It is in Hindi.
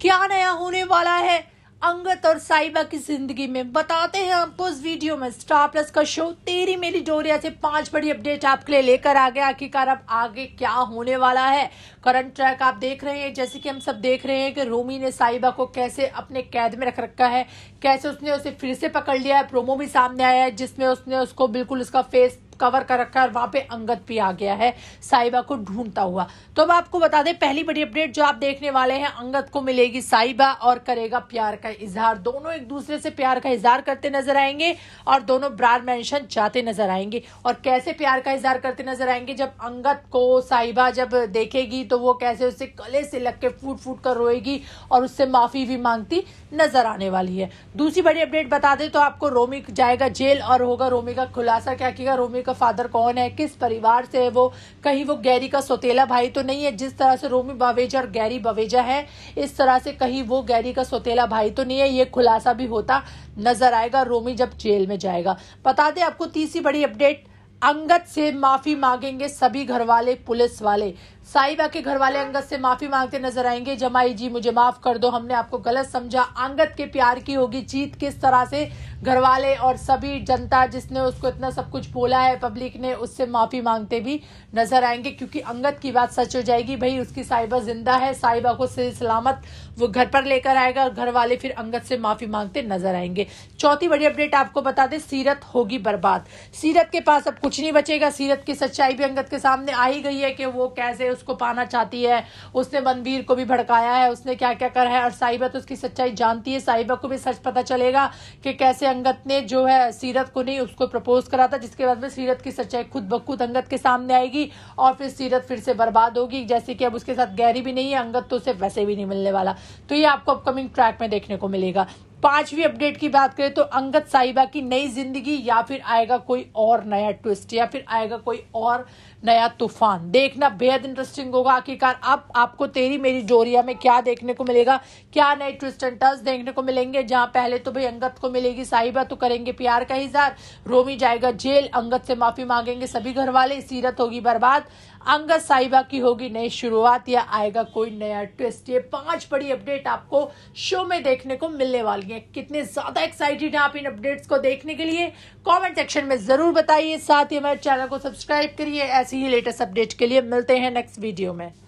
क्या नया होने वाला है अंगत और साइबा की जिंदगी में बताते हैं आपको इस वीडियो में स्टार प्लस का शो तेरी मेरी डोरिया से पांच बड़ी अपडेट आपके लिए लेकर आ गया आखिरकार अब आगे क्या होने वाला है करंट ट्रैक आप देख रहे हैं जैसे कि हम सब देख रहे हैं कि रोमी ने साइबा को कैसे अपने कैद में रख रखा है कैसे उसने उसे फिर से पकड़ लिया है प्रोमो भी सामने आया है जिसमें उसने उसको बिल्कुल उसका फेस कवर कर रखा है और वहां पे अंगद भी आ गया है साहिबा को ढूंढता हुआ तो अब आपको बता दें पहली बड़ी अपडेट जो आप देखने वाले हैं अंगद को मिलेगी साहिबा और करेगा प्यार का इजहार दोनों एक दूसरे से प्यार का इजहार करते नजर आएंगे और दोनों ब्रार मेंशन जाते नजर आएंगे और कैसे प्यार का इजहार करते नजर आएंगे जब अंगद को साहिबा जब देखेगी तो वो कैसे उससे गले से लग के फूट फूट कर रोएगी और उससे माफी भी मांगती नजर आने वाली है दूसरी बड़ी अपडेट बता दें तो आपको रोमी जाएगा जेल और होगा रोमी का खुलासा क्या किया रोमी का फादर कौन है किस परिवार से है वो कहीं वो गैरी का सोतेला भाई तो नहीं है जिस तरह से रोमी बावेजा और गैरी बावेजा है इस तरह से कहीं वो गैरी का सोतेला भाई तो नहीं है ये खुलासा भी होता नजर आएगा रोमी जब जेल में जाएगा बता दें आपको तीसरी बड़ी अपडेट अंगद से माफी मांगेंगे सभी घर वाले पुलिस वाले साहिबा के घर वाले अंगद से माफी मांगते नजर आएंगे जमाई जी मुझे माफ कर दो हमने आपको गलत समझा अंगद के प्यार की होगी जीत किस तरह से घर वाले और सभी जनता जिसने उसको इतना सब कुछ बोला है पब्लिक ने उससे माफी मांगते भी नजर आएंगे क्योंकि अंगत की बात सच हो जाएगी भाई उसकी साहिबा जिंदा है साहिबा को सलामत वो घर पर लेकर आएगा और घर वाले फिर अंगत से माफी मांगते नजर आएंगे चौथी बड़ी अपडेट आपको बता दें सीरत होगी बर्बाद सीरत के पास अब कुछ नहीं बचेगा सीरत की सच्चाई भी अंगत के सामने आ ही गई है कि वो कैसे उसको पाना चाहती है उसने मनवीर को भी भड़काया है उसने क्या क्या करा है और साहिबा तो उसकी सच्चाई जानती है साहिबा को भी सच पता चलेगा कि कैसे से अंगत ने जो है सीरत को नहीं उसको प्रपोज करा था जिसके बाद में सीरत की सच्चाई खुद बखुद अंगत के सामने आएगी और फिर सीरत फिर से बर्बाद होगी जैसे कि अब उसके साथ गहरी भी नहीं है अंगत तो उसे वैसे भी नहीं मिलने वाला तो ये आपको अपकमिंग ट्रैक में देखने को मिलेगा पांचवी अपडेट की बात करें तो अंगद साहिबा की नई जिंदगी या फिर आएगा कोई और नया ट्विस्ट या फिर आएगा कोई और नया तूफान देखना बेहद इंटरेस्टिंग होगा आखिरकार अब आपको तेरी मेरी जोरिया में क्या देखने को मिलेगा क्या नए ट्विस्ट एंड टर्स देखने को मिलेंगे जहां पहले तो भाई अंगत को मिलेगी साहिबा तो करेंगे प्यार का इजहार रोमी जाएगा जेल अंगत से माफी मांगेंगे सभी घर वाले सीरत होगी बर्बाद अंगद साहिबा की होगी नई शुरुआत या आएगा कोई नया ट्विस्ट ये पांच बड़ी अपडेट आपको शो में देखने को मिलने वाली है कितने ज्यादा एक्साइटेड हैं आप इन अपडेट्स को देखने के लिए कमेंट सेक्शन में जरूर बताइए साथ ही हमारे चैनल को सब्सक्राइब करिए ऐसी ही लेटेस्ट अपडेट के लिए मिलते हैं नेक्स्ट वीडियो में